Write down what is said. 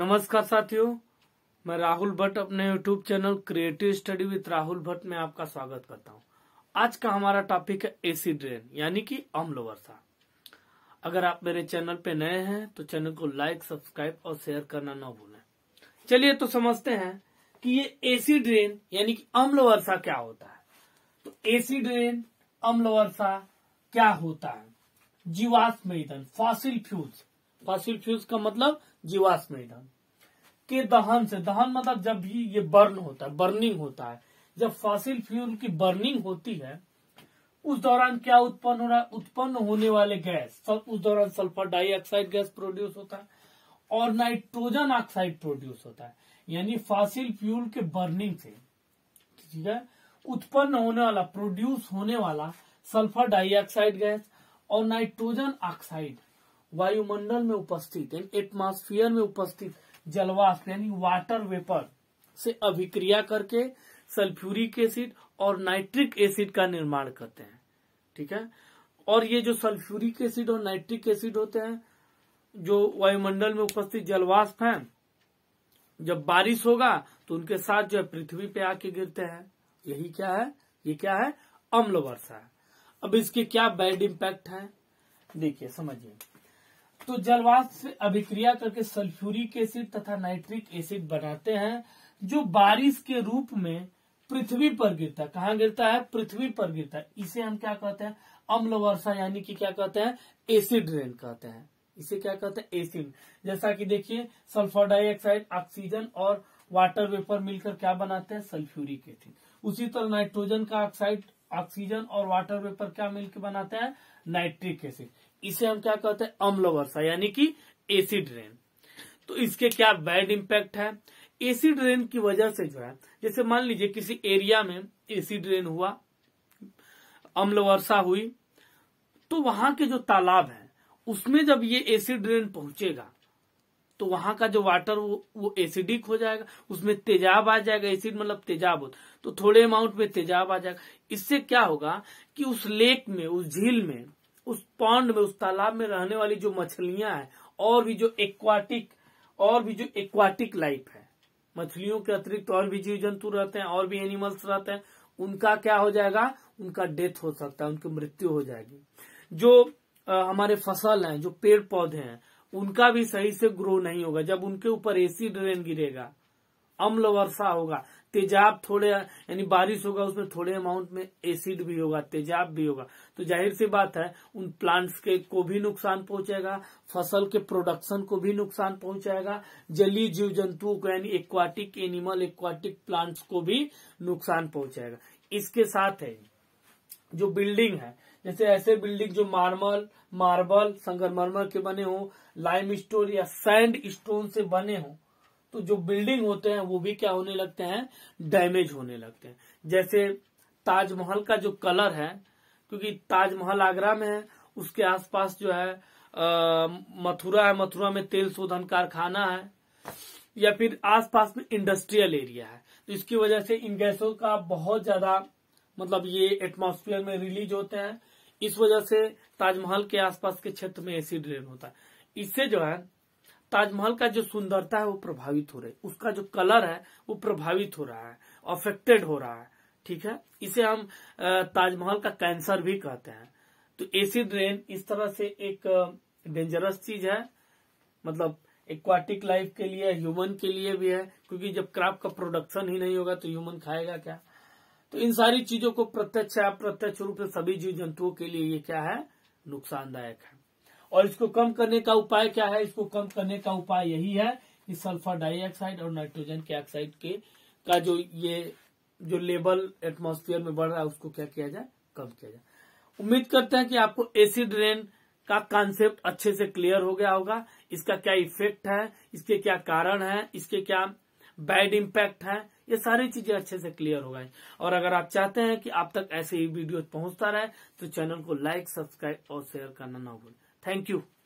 नमस्कार साथियों मैं राहुल भट्ट अपने YouTube channel creative study with Rahul Bhatt में आपका स्वागत करता हूं आज का हमारा टॉपिक है एसी ड्रेन यानी कि अम्ल वर्षा अगर आप मेरे चैनल पे नए हैं तो चैनल को लाइक सब्सक्राइब और शेयर करना ना भूलें चलिए तो समझते हैं कि ये एसी ड्रेन यानी कि अम्ल वर्षा क्या होता है तो एसी ड्रेन अम्ल वर्षा क्या होता है जीवाश्म ईंधन फॉसिल फ्यूज फॉसिल फ्यूज का मतलब जीवाश्म ईंधन के दहन से दहन मतलब जब भी ये बर्न होता है बर्निंग होता है जब फॉसिल फ्यूल की बर्निंग होती है उस दौरान क्या उत्पन्न हो रहा है उत्पन्न होने वाले गैस उस दौरान सल्फर डाइऑक्साइड गैस प्रोड्यूस होता है और नाइट्रोजन ऑक्साइड प्रोड्यूस होता है यानी फॉसिल फ्यूल के बर्निंग से ठीक है उत्पन्न होने वाला प्रोड्यूस होने वाला सल्फर डाइऑक्साइड गैस और नाइट्रोजन ऑक्साइड वायुमंडल में उपस्थित यानी एटमॉस्फेयर में उपस्थित जलवाष्प यानी वाटर वेपर से अभिक्रिया करके सल्फ्यूरिक एसिड और नाइट्रिक एसिड का निर्माण करते हैं ठीक है और ये जो सल्फ्यूरिक एसिड और नाइट्रिक एसिड होते हैं जो वायुमंडल में उपस्थित जलवाष्प हैं जब बारिश होगा तो उनके साथ जो है पृथ्वी पे आके गिरते हैं यही क्या है ये क्या है अम्ल वर्षा है अब इसके क्या बैड इम्पैक्ट है देखिए समझिए तो जलवाष्प से अभिक्रिया करके सल्फ्यूरिक एसिड तथा नाइट्रिक एसिड बनाते हैं जो बारिश के रूप में पृथ्वी पर गिरता है कहाँ गिरता है पृथ्वी पर गिरता है इसे हम क्या कहते हैं अम्ल वर्षा यानी कि क्या कहते हैं एसिड रेन कहते हैं इसे क्या कहते हैं एसिड जैसा कि देखिए सल्फर डाइऑक्साइड ऑक्सीजन और वाटर वेपर मिलकर क्या बनाते हैं सल्फ्यूरिक एसिड उसी तरह नाइट्रोजन का ऑक्साइड ऑक्सीजन और वाटर वेपर क्या मिलकर बनाते हैं नाइट्रिक एसिड इसे हम क्या कहते हैं अम्ल वर्षा यानी कि एसिड रेन तो इसके क्या बैड इम्पैक्ट है एसिड रेन की वजह से जो है जैसे मान लीजिए किसी एरिया में एसिड रेन हुआ अम्ल वर्षा हुई तो वहां के जो तालाब है उसमें जब ये एसिड रेन पहुंचेगा तो वहां का जो वाटर वो, वो एसिडिक हो जाएगा उसमें तेजाब आ जाएगा एसिड मतलब तेजाब होता तो थोड़े अमाउंट में तेजाब आ जाएगा इससे क्या होगा कि उस लेक में उस झील में उस पॉन्ड में उस तालाब में रहने वाली जो मछलियां हैं और भी जो एक्वाटिक और भी जो एक्वाटिक लाइफ है मछलियों के अतिरिक्त और भी जीव जंतु रहते हैं और भी एनिमल्स रहते हैं उनका क्या हो जाएगा उनका डेथ हो सकता है उनकी मृत्यु हो जाएगी जो आ, हमारे फसल हैं जो पेड़ पौधे हैं उनका भी सही से ग्रो नहीं होगा जब उनके ऊपर एसिड रेन गिरेगा अम्ल वर्षा होगा तेजाब थोड़े यानी बारिश होगा उसमें थोड़े अमाउंट में एसिड भी होगा तेजाब भी होगा तो जाहिर सी बात है उन प्लांट्स के को भी नुकसान पहुंचेगा फसल के प्रोडक्शन को भी नुकसान पहुंचाएगा जलीय जीव जंतुओं को यानी एक्वाटिक एनिमल एक्वाटिक प्लांट्स को भी नुकसान पहुंचाएगा इसके साथ है जो बिल्डिंग है जैसे ऐसे बिल्डिंग जो मार्मल मार्बल संगमरमर के बने हों लाइम स्टोन या सैंड स्टोन से बने हो तो जो बिल्डिंग होते हैं वो भी क्या होने लगते हैं डैमेज होने लगते हैं जैसे ताजमहल का जो कलर है क्योंकि ताजमहल आगरा में है उसके आसपास जो है मथुरा है मथुरा में तेल शोधन कारखाना है या फिर आसपास में इंडस्ट्रियल एरिया है तो इसकी वजह से इन गैसों का बहुत ज्यादा मतलब ये एटमॉस्फेयर में रिलीज होते हैं इस वजह से ताजमहल के आसपास के क्षेत्र में एसिड रेन होता है इससे जो है ताजमहल का जो सुंदरता है वो प्रभावित हो रही है उसका जो कलर है वो प्रभावित हो रहा है अफेक्टेड हो रहा है ठीक है इसे हम ताजमहल का कैंसर भी कहते हैं तो एसिड रेन इस तरह से एक डेंजरस चीज है मतलब एक्वाटिक लाइफ के लिए ह्यूमन के लिए भी है क्योंकि जब क्राप का प्रोडक्शन ही नहीं होगा तो ह्यूमन खाएगा क्या तो इन सारी चीजों को प्रत्यक्ष या अप्रत्यक्ष रूप से सभी जीव जंतुओं के लिए ये क्या है नुकसानदायक है और इसको कम करने का उपाय क्या है इसको कम करने का उपाय यही है कि सल्फर डाइऑक्साइड और नाइट्रोजन के ऑक्साइड के का जो ये जो लेवल एटमोस्फियर में बढ़ रहा है उसको क्या किया जाए कम किया जाए उम्मीद करते हैं कि आपको एसिड रेन का कॉन्सेप्ट अच्छे से क्लियर हो गया होगा इसका क्या इफेक्ट है इसके क्या कारण है इसके क्या बैड इम्पैक्ट है ये सारी चीजें अच्छे से क्लियर हो गए और अगर आप चाहते हैं कि आप तक ऐसे ही वीडियो पहुंचता रहे तो चैनल को लाइक सब्सक्राइब और शेयर करना ना भूलें थैंक यू